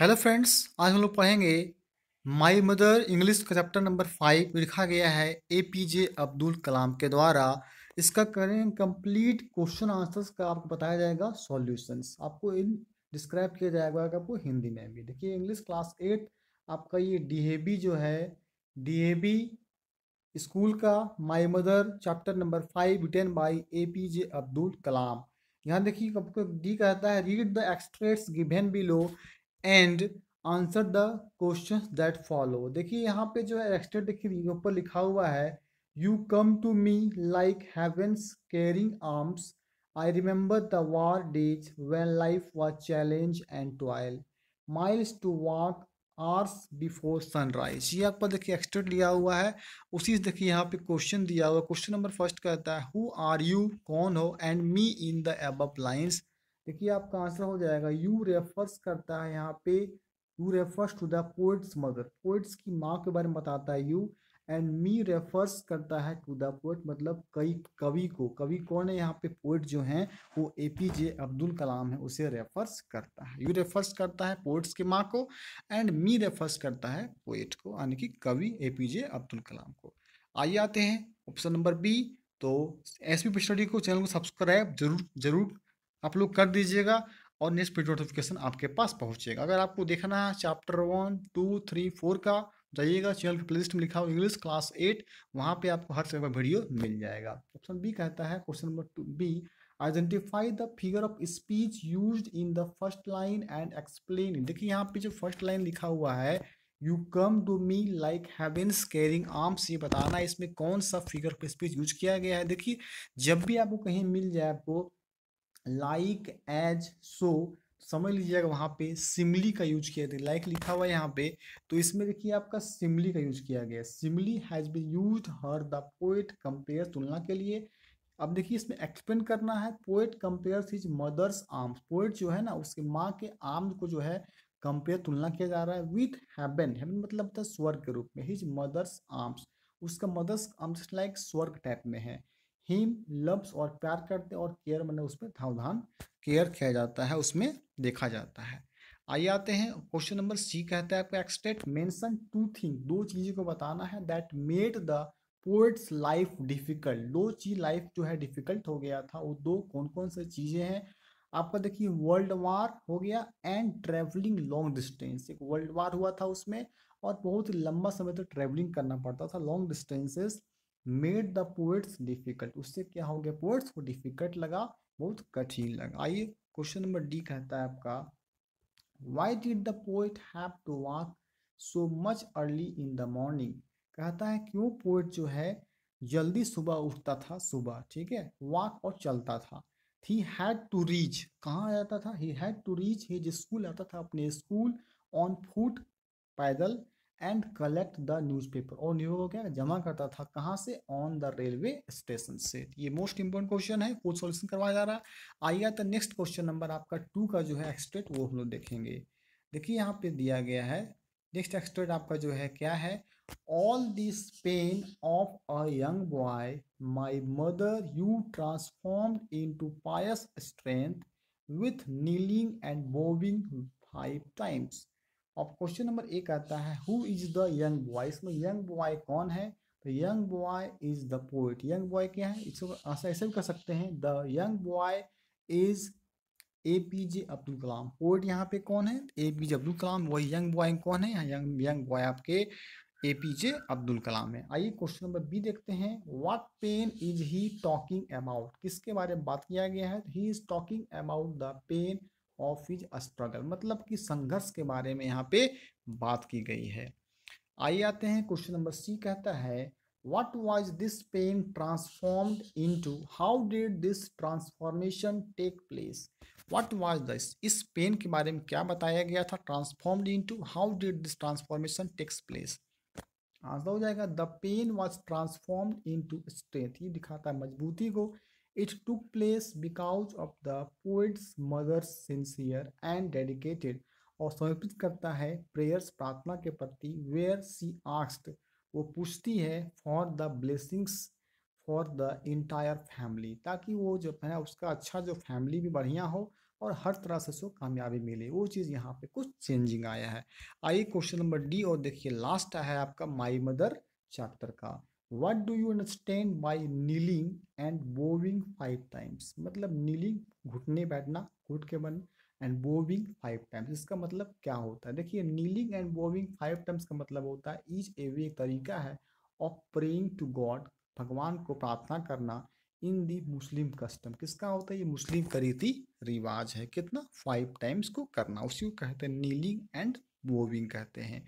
hello friends आज हम लोग पढ़ेंगे माई मदर इंग्लिश का चैप्टर नंबर फाइव लिखा गया है ए पी जे अब्दुल कलाम के द्वारा इसका करें कंप्लीट क्वेश्चन आंसर्स का आपको बताया जाएगा सॉल्यूशंस आपको इन डिस्क्राइब किया जाएगा आपको हिंदी में भी देखिए इंग्लिश क्लास एट आपका ये डी जो है डी स्कूल का my mother chapter number five written by A P J Abdul Kalam यहाँ देखिए डी कहता है read the extracts given below and answer the question that follow देखिए यहाँ पे जो है एक्स्ट्रा देखिए ऊपर लिखा हुआ है you come to me like heaven's caring arms I remember the war days when life was challenge and twelve miles to walk hours before sunrise ये आप देखिए एक्सट्रेट लिया हुआ है उसी से देखिए यहाँ पे क्वेश्चन दिया हुआ क्वेश्चन नंबर फर्स्ट कहता है हु आर यू कौन हो and me in the above lines देखिए आपका आंसर हो जाएगा यू रेफर्स करता है यहाँ पे you refers to the poet's mother poet's की माँ के बारे में बताता है यू एंड मी रेफर्स करता है टू द पोइट मतलब कई कवि को कवि कौन है यहाँ पे पोइट जो है वो ए पी जे अब्दुल कलाम है उसे रेफर्स करता है यू रेफर्स करता है पोइट्स की माँ को एंड मी रेफर्स करता है पोइट को यानी कि कवि ए पी जे अब्दुल कलाम को आइए आते हैं ऑप्शन नंबर बी तो एस पी पिछड़ी को चैनल को सब्सक्राइब जरूर जरूर आप लोग कर दीजिएगा और नेक्स्ट पेज नोटिफिकेशन आपके पास पहुंचेगा अगर आपको देखना है chapter one two three four का जाइएगा चैनल की प्लेलिस्ट में लिखा हो इंग्लिश क्लास एट वहाँ पे आपको हर समय वीडियो मिल जाएगा ऑप्शन बी कहता है question number two B identify the figure of speech used in the first line and explain देखिए यहाँ पे जो फर्स्ट लाइन लिखा हुआ है you come to me like heaven's caring arms ये बताना इसमें कौन सा फिगर ऑफ स्पीच यूज किया गया है देखिए जब भी आपको कहीं मिल जाए आपको लाइक एज सो समझ लीजिएगा वहाँ पे सिमली का यूज किया था तो लाइक लिखा हुआ है यहाँ पे तो इसमें देखिए आपका सिमली का यूज किया गया simile has been use her the poet compare तुलना के लिए अब देखिए इसमें एक्सप्लेन करना है poet compare his mother's arms poet जो है ना उसके माँ के आर्म को जो है कंपेयर तुलना किया जा रहा है विथ हैबन हैबन मतलब स्वर्ग के रूप में हिज मदर्स आर्म्स उसका मदर्स आर्म्स लाइक स्वर्ग टाइप में है हीम लव्स और प्यार करते और केयर मैंने उस पर धावधान केयर किया जाता है उसमें देखा जाता है आइए आते हैं क्वेश्चन नंबर सी कहता है आपको एक्सटेट मेंशन टू थिंग दो चीज़ें को बताना है that made the poet's life difficult दो चीज लाइफ जो है डिफिकल्ट हो गया था वो दो कौन कौन से चीज़ें हैं आपका देखिए वर्ल्ड वार हो गया एंड ट्रेवलिंग लॉन्ग डिस्टेंस एक वर्ल्ड वार हुआ था उसमें और बहुत लंबा समय तक तो ट्रेवलिंग करना पड़ता था long distances made the poet's difficult उससे क्या हो गया पोएट्स को डिफिकल्ट लगा बहुत कठिन लगा आइए क्वेश्चन नंबर डी कहता है आपका why did the poet have to walk so much early in the morning कहता है क्यों पोएट जो है जल्दी सुबह उठता था सुबह ठीक है वॉक और चलता था ही हैड टू रीच कहाँ आ जाता था he had to reach his school आता था अपने स्कूल ऑन फूट पैदल एंड कलेक्ट द न्यूज़पेपर और न्यूज को क्या जमा करता था कहाँ से ऑन द रेलवे स्टेशन से ये मोस्ट इंपॉर्टेंट क्वेश्चन है खुद सॉल्यूशन करवाया जा रहा है आइए तो नेक्स्ट क्वेश्चन नंबर आपका टू का जो है एक्सट्रेट वो हम लोग देखेंगे देखिए यहाँ पे दिया गया है नेक्स्ट एक्सट्रेट आपका जो है क्या है all this pain of a young boy my mother you transform into pious strength with kneeling and bowing five times अब क्वेश्चन नंबर एक आता है who is the young boy इसमें यंग बॉय कौन है तो young boy is the poet young boy क्या है इसको ऐसा ऐसे भी कर सकते हैं the young boy is A P J Abdul Kalam poet यहाँ पे कौन है ए पी जे अब्दुल कलाम वही यंग बॉय कौन है यंग यंग बॉय आपके ए पी जे अब्दुल कलाम है आइए क्वेश्चन नंबर बी देखते हैं what pain is he talking about किसके बारे में बात किया गया है he is talking about the pain of his struggle मतलब कि संघर्ष के बारे में यहाँ पे बात की गई है आइए आते हैं क्वेश्चन नंबर सी कहता है what was this pain transformed into how did this transformation take place what was this इस पेन के बारे में क्या बताया गया था transformed into how did this transformation takes place answer हो जाएगा the pain was transformed into strength ये दिखाता है मजबूती को It took place because of the poet's mother's sincere and dedicated और समर्पित करता है प्रेयर्स प्रार्थना के प्रति वेयर सी आस्ट वो पूछती है for the blessings for the entire family ताकि वो जो है उसका अच्छा जो फैमिली भी बढ़िया हो और हर तरह से उसको कामयाबी मिले वो चीज़ यहाँ पे कुछ चेंजिंग आया है आइए क्वेश्चन नंबर डी और देखिए लास्ट आया है आपका माई मदर चैप्टर का what do you understand by kneeling and bowing five times मतलब नीलिंग घुटने बैठना घुट के बन एंड बोविंग फाइव टाइम्स इसका मतलब क्या होता है देखिए kneeling and bowing five times का मतलब होता है ईच एवे एक तरीका है ऑफ प्रेइंग टू गॉड भगवान को प्रार्थना करना इन दी मुस्लिम कस्टम किसका होता है ये मुस्लिम करीति रिवाज है कितना फाइव टाइम्स को करना उसी को कहते हैं नीलिंग एंड बोविंग कहते हैं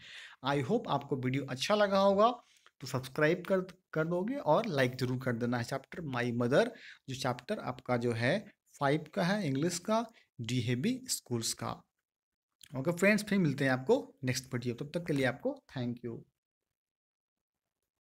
आई होप आपको वीडियो अच्छा लगा होगा तो सब्सक्राइब कर कर दोगे और लाइक ज़रूर कर देना है चैप्टर माई मदर जो चैप्टर आपका जो है फाइव का है इंग्लिश का डी बी स्कूल्स का ओके फ्रेंड्स फिर मिलते हैं आपको नेक्स्ट वीडियो तब तक के लिए आपको थैंक यू